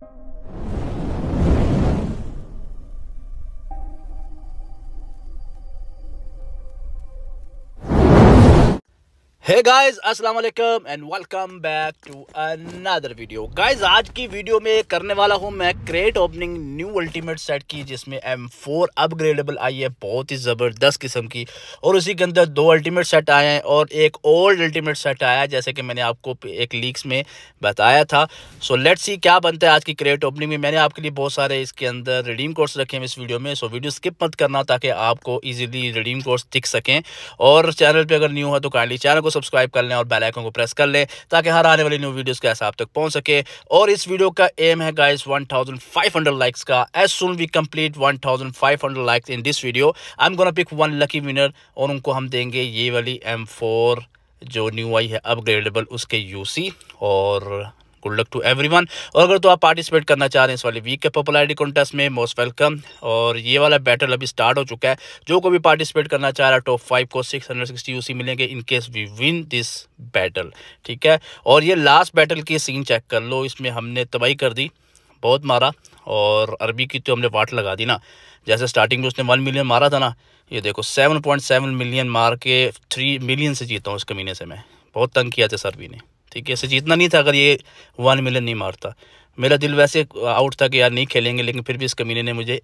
Thank you. है guys अस्सलाम वालेकुम and welcome back to another video guys आज की वीडियो में करने वाला हूं मैं crate opening new ultimate set की जिसमें M4 अपग्रेडेबल आई है बहुत ही ज़बरदस्त किस्म की और उसी के अंदर दो अल्टीमेट सेट आए हैं और एक ओल्ड अल्टीमेट सेट आया है जैसे कि मैंने आपको एक लीक्स में बताया था सो लेट्स सी क्या बनता है आज की क्रेट ओपनिंग में मैंने आपके लिए बहुत सारे इसके अंदर रिडीम कोर्स रखे हैं इस वीडियो में सो वीडियो स्किप मत करना ताकि आपको ईजिली रिडीम कोर्स दिख सकें और चैनल पर अगर न्यू हो तो काइंडली चैनल को सब्सक्राइब कर लें और बेल आइकन को प्रेस कर लें ताकि हर आने वाली न्यू वीडियोस का ऐसा आप तक पहुंच सके और इस वीडियो का एम है गाइस 1500 लाइक्स का as soon we complete 1500 likes in this video I am gonna pick one lucky winner और उनको हम देंगे ये वाली एम जो न्यू आई है अपग्रेडेबल उसके यू और गुड लक टू वन और अगर तो आप पार्टिसिपेट करना चाह रहे हैं इस वाले वीक के पॉपुलरिटी कॉन्टेस्ट में मोस्ट वेलकम और ये वाला बैटल अभी स्टार्ट हो चुका है जो को भी पार्टिसिपेट करना चाह रहा है टॉप फाइव को सिक्स हंड्रेड सिक्सटी यूसी मिलेंगे in case we win this battle ठीक है और ये लास्ट बैटल की सीन चेक कर लो इसमें हमने तबाही कर दी बहुत मारा और अरबी की तो हमने वाट लगा दी ना जैसे स्टार्टिंग में उसने वन मिलियन मारा था ना ये देखो सेवन पॉइंट सेवन मिलियन मार के थ्री मिलियन से जीता हूँ इस कमीने से मैं बहुत तंग किया था भी ने ठीक है जीतना नहीं था अगर ये वन मिलियन नहीं मारता मेरा दिल वैसे आउट था कि यार नहीं खेलेंगे लेकिन फिर भी इस कमीने ने मुझे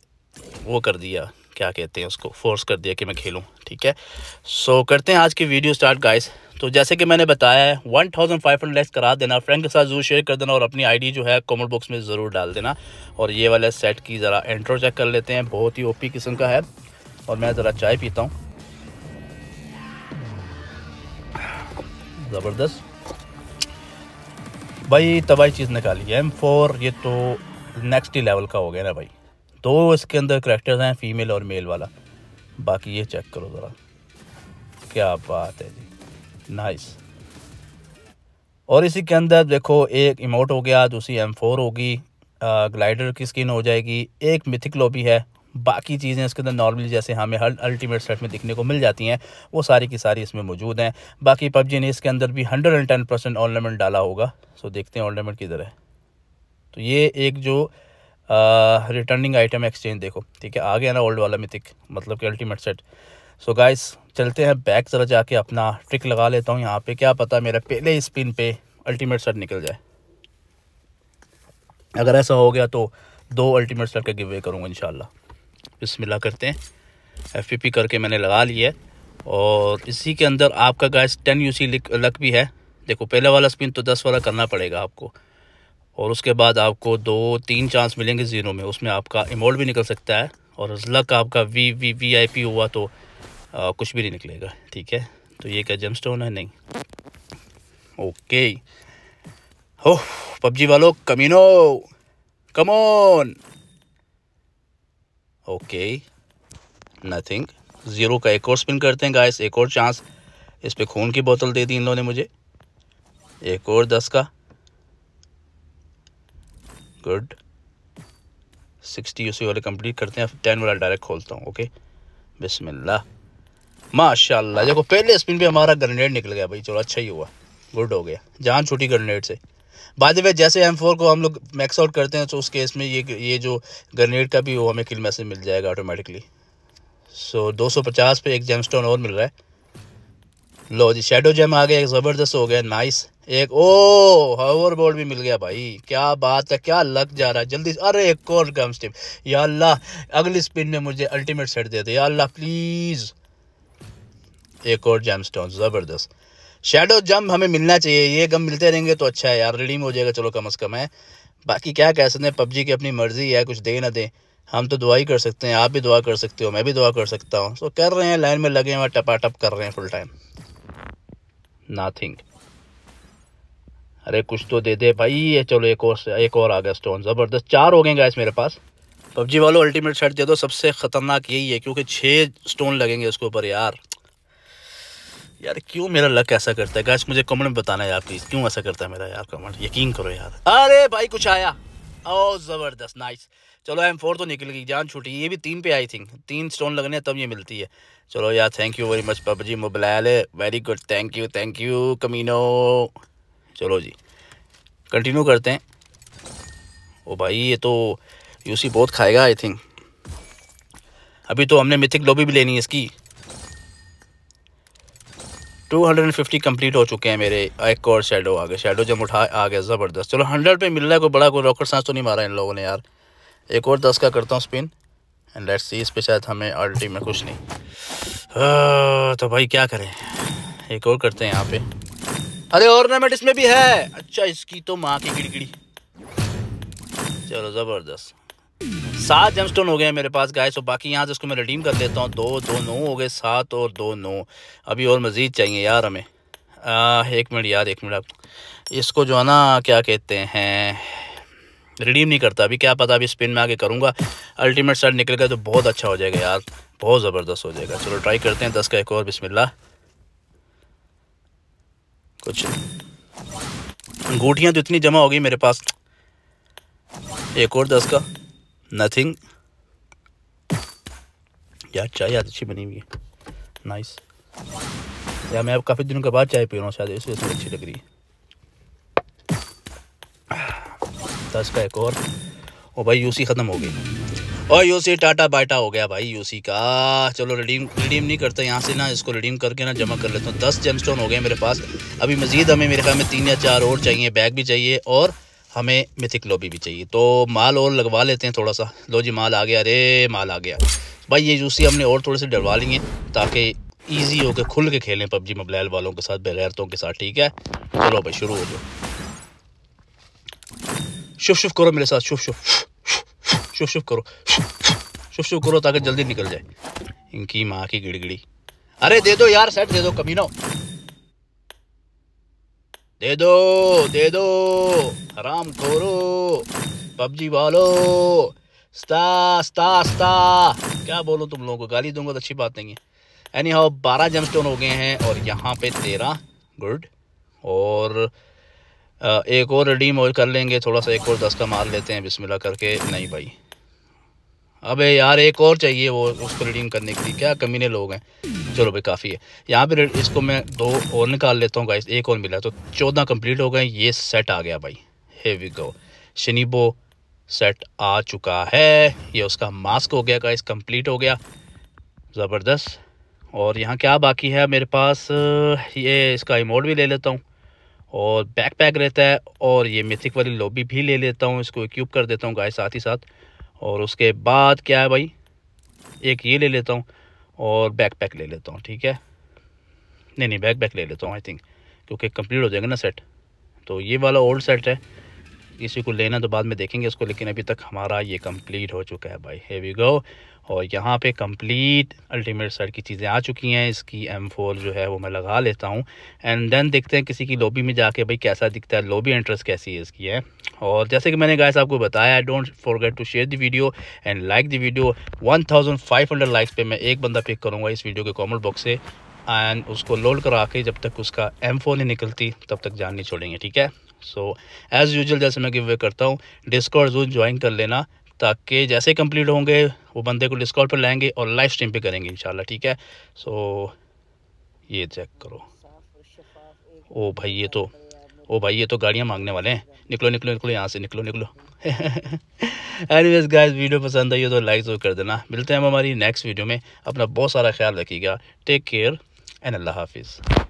वो कर दिया क्या कहते हैं उसको फोर्स कर दिया कि मैं खेलूँ ठीक है सो so, करते हैं आज की वीडियो स्टार्ट गाइस तो जैसे कि मैंने बताया है one thousand five hundred less करा देना फ्रेंड के साथ जरूर शेयर कर देना और अपनी आईडी जो है कमेंट बॉक्स में ज़रूर डाल देना और ये वाला सेट की ज़रा एंट्रो चेक कर लेते हैं बहुत ही ओपी किस्म का है और मैं ज़रा चाय पीता हूँ ज़बरदस्त भाई तबाही चीज़ निकाली एम फोर ये तो नेक्स्ट ही लेवल का हो गया ना भाई दो इसके अंदर करेक्टर्स हैं फीमेल और मेल वाला बाकी ये चेक करो ज़रा क्या बात है जी नाइस और इसी के अंदर देखो एक इमोट हो गया दूसरी एम फोर होगी ग्लाइडर की स्किन हो जाएगी एक मिथिक लॉबी है बाकी चीज़ें इसके अंदर नॉर्मली जैसे हमें हर अल्टीमेट सेट में दिखने को मिल जाती हैं वो सारी की सारी इसमें मौजूद हैं बाकी पबजी ने इसके अंदर भी hundred and ten percent ornament डाला होगा सो देखते हैं ऑर्नामेंट किधर है तो ये एक जो रिटर्निंग आइटम एक्सचेंज देखो ठीक है आ गया ना ओल्ड वाला मिथिक मतलब कि अल्टीमेट सेट सो गाइस चलते हैं बैक ज़रा जाके अपना ट्रिक लगा लेता हूँ यहाँ पर क्या पता मेरा पहले स्पिन पर अल्टीमेट सेट निकल जाए अगर ऐसा हो गया तो दो अल्टीमेट सेट का गिवे करूँगा शाला बिस्मिल्लाह करते हैं एफ करके मैंने लगा लिया है और इसी के अंदर आपका गैस टेन यू सी लक भी है देखो पहले वाला स्पिन तो दस वाला करना पड़ेगा आपको और उसके बाद आपको दो तीन चांस मिलेंगे ज़ीरो में उसमें आपका इमोल्ड भी निकल सकता है और लक आपका V V V I P हुआ तो आ, कुछ भी नहीं निकलेगा ठीक है तो ये क्या जम स्टोन है नहीं ओके हो पबजी वालों कमीनो कमोन ओके नथिंग ज़ीरो का एक और स्पिन करते हैं गाइस एक और चांस इस पर खून की बोतल दे दी इन लोगों ने मुझे एक और दस का गुड सिक्सटी उसी वाले कंप्लीट करते हैं टेन वाला डायरेक्ट खोलता हूँ ओके बिसमिल्ला माशाल्लाह देखो पहले स्पिन पे हमारा ग्रेनेड निकल गया भाई चलो अच्छा ही हुआ गुड हो गया जान छुटी ग्रेनेड से बाद में जैसे एम फोर को हम लोग मैक्स आउट करते हैं तो उस केस में ये ये जो ग्रेनेड का भी वो हमें किल मैसेज मिल जाएगा ऑटोमेटिकली सो दो सौ पचास पे एक जेम स्टोन और मिल रहा है लो जी शेडो जेम आ गया ज़बरदस्त हो गया नाइस एक ओ हवर बोर्ड भी मिल गया भाई क्या बात है क्या लग जा रहा है जल्दी अरे एक और गम स्टिप या अल्लाह अगली स्पिन में मुझे अल्टीमेट सेट दे दे या अल्लाह प्लीज़ एक और जेम स्टोन ज़बरदस्त शेडो जंप हमें मिलना चाहिए ये गम मिलते रहेंगे तो अच्छा है यार रिडीम हो जाएगा चलो कम अज़ कम है बाकी क्या कह सकते हैं पबजी की अपनी मर्ज़ी है कुछ दे ना दे हम तो दुआ ही कर सकते हैं आप भी दुआ कर सकते हो मैं भी दुआ कर सकता हूँ सो कर रहे हैं लाइन में लगे हैं टपाटप कर रहे हैं फुल टाइम नाथिंग अरे कुछ तो दे दे भाई ये चलो एक और एक और आ गया स्टोन ज़बरदस्त चार हो गए गैस मेरे पास पबजी वालों अल्टीमेट शर्ट दे दो सबसे ख़तरनाक यही है क्योंकि छः स्टोन लगेंगे उसके ऊपर यार यार क्यों मेरा लक ऐसा करता है गाइस मुझे कमेंट में बताना यार प्लीज क्यों ऐसा करता है मेरा यार कमेंट यकीन करो यार अरे भाई कुछ आया ओ oh, ज़बरदस्त नाइस चलो एम फोर तो निकल गई जान छूटी ये भी तीन पे आई थिंक तीन स्टोन लगने तब ये मिलती है चलो यार thank you very much PUBG mobile very good thank you thank you कमीनो चलो जी कंटिन्यू करते हैं ओ भाई ये तो यूसी बहुत खाएगा आई थिंक अभी तो हमने मिथिक लॉबी भी लेनी है इसकी 250 कंप्लीट हो चुके हैं मेरे एक और शेडो आ गए शेडो जब उठा आ गया ज़बरदस्त चलो 100 पे मिल रहा है कोई बड़ा कोई रॉकेट सांस तो नहीं मारा इन लोगों ने यार एक और दस का करता हूँ स्पिन एंड लेट्स सी इस पे शायद हमें आल्टी में कुछ नहीं आ, हाँ, तो भाई क्या करें एक और करते हैं यहाँ पे अरे ऑर्नामेंट इसमें भी है अच्छा इसकी तो माँ की गिड़गिड़ी चलो ज़बरदस्त सात जेमस्टोन स्टोन हो गए हैं मेरे पास गाय सो बाकी यहाँ से उसको मैं रिडीम कर देता हूँ दो दो नौ हो गए सात और दो नौ अभी और मज़ीद चाहिए यार हमें आ, एक मिनट यार एक मिनट आप इसको जो है ना क्या कहते हैं रिडीम नहीं करता अभी क्या पता अभी स्पिन में आके करूँगा अल्टीमेट सेट निकल गया तो बहुत अच्छा हो जाएगा यार बहुत ज़बरदस्त हो जाएगा चलो ट्राई करते हैं दस का एक और बिस्मिल्लाह कुछ अंगूठियाँ तो इतनी जमा हो गई मेरे पास एक और दस का nothing. यार चाय याद अच्छी बनी हुई है नाइस यार मैं अब काफ़ी दिनों के बाद चाय पी रहा हूँ शायद इस वजह से अच्छी लग रही है दस का एक और ओ भाई यूसी ख़त्म हो गई और यूसी टाटा बाटा हो गया भाई यूसी का चलो रिडीम रिडीम नहीं करते यहाँ से ना इसको रिडीम करके ना जमा कर लेता हूँ दस जेम हो गए मेरे पास अभी मज़ीद हमें मेरे ख्याल में तीन या चार और चाहिए बैग भी चाहिए और हमें मिथिक लोबी भी चाहिए तो माल और लगवा लेते हैं थोड़ा सा लो जी माल आ गया अरे माल आ गया भाई ये जूसी हमने और थोड़े से डरवा लेंगे ताकि ईजी होकर खुल के खेलें पबजी मोबाइल वालों के साथ बगैरतों के साथ ठीक है चलो भाई शुरू हो जाओ शुभ शुभ करो मेरे साथ शुभ शुभ शुभ शुभ करो शुभ शुभ करो ताकि जल्दी निकल जाए इनकी माँ की गिड़गिड़ी अरे दे दो यार सेट दे दो ना दे दो दे दो हराम करो पबजी वालो स्ता स्ता स्ता क्या बोलो तुम लोगों को गाली दूंगा तो अच्छी बात नहीं है एनी हाउ बारह जम स्टोन हो गए हैं और यहाँ पे तेरह गुड और एक और रिडीम और कर लेंगे थोड़ा सा एक और दस का मार लेते हैं बिस्मिल्लाह करके नहीं भाई अबे यार एक और चाहिए वो उसको रिडीम करने के लिए क्या कमीने लोग हैं चलो भाई काफ़ी है यहाँ पे इसको मैं दो और निकाल लेता हूँ गाइस एक और मिला तो चौदह कंप्लीट हो गए ये सेट आ गया भाई हेवी गो शनीबो सेट आ चुका है ये उसका मास्क हो गया गाइस कंप्लीट हो गया ज़बरदस्त और यहाँ क्या बाकी है मेरे पास ये इसका इमोट भी ले लेता हूँ और बैक पैक रहता है और ये मिथिक वाली लॉबी भी ले लेता हूँ इसको इक्यूब कर देता हूँ गाय साथ ही साथ और उसके बाद क्या है भाई एक ये ले लेता हूँ और बैक पैक ले लेता हूँ ठीक है नहीं नहीं बैक पैक ले लेता हूँ आई थिंक क्योंकि कंप्लीट हो जाएगा ना सेट तो ये वाला ओल्ड सेट है इसी को लेना तो बाद में देखेंगे इसको लेकिन अभी तक हमारा ये कंप्लीट हो चुका है भाई हैवी गो और यहाँ पे कंप्लीट अल्टीमेट सर की चीज़ें आ चुकी हैं इसकी एम फोर जो है वो मैं लगा लेता हूँ एंड देन देखते हैं किसी की लॉबी में जाके भाई कैसा दिखता है लॉबी इंटरेस्ट कैसी है इसकी है और जैसे कि मैंने गाइस आपको बताया don't forget to share the video and like the video hundred likes पे मैं एक बंदा पिक करूँगा इस वीडियो के कॉमेंट बॉक्स से एंड उसको लोड करा के जब तक उसका एम फोर नहीं निकलती तब तक जान नहीं छोड़ेंगे ठीक है सो एज़ यूजल जैसे मैं गिव वे करता हूँ डिस्कॉर्ड जरूर ज्वाइन कर लेना ताकि जैसे कंप्लीट होंगे वो बंदे को डिस्कॉर्ड पर लाएंगे और लाइव स्ट्रीम पे करेंगे इंशाल्लाह ठीक है सो ये चेक करो ओ भाई ये तो ओ भाई ये तो गाड़ियाँ मांगने वाले हैं निकलो निकलो निकलो यहाँ से निकलो निकलो एनीवेज गाइस वीडियो पसंद आई हो तो लाइक जरूर कर देना मिलते हैं हम हमारी नेक्स्ट वीडियो में अपना बहुत सारा ख्याल रखिएगा टेक केयर एंड अल्लाह हाफिज़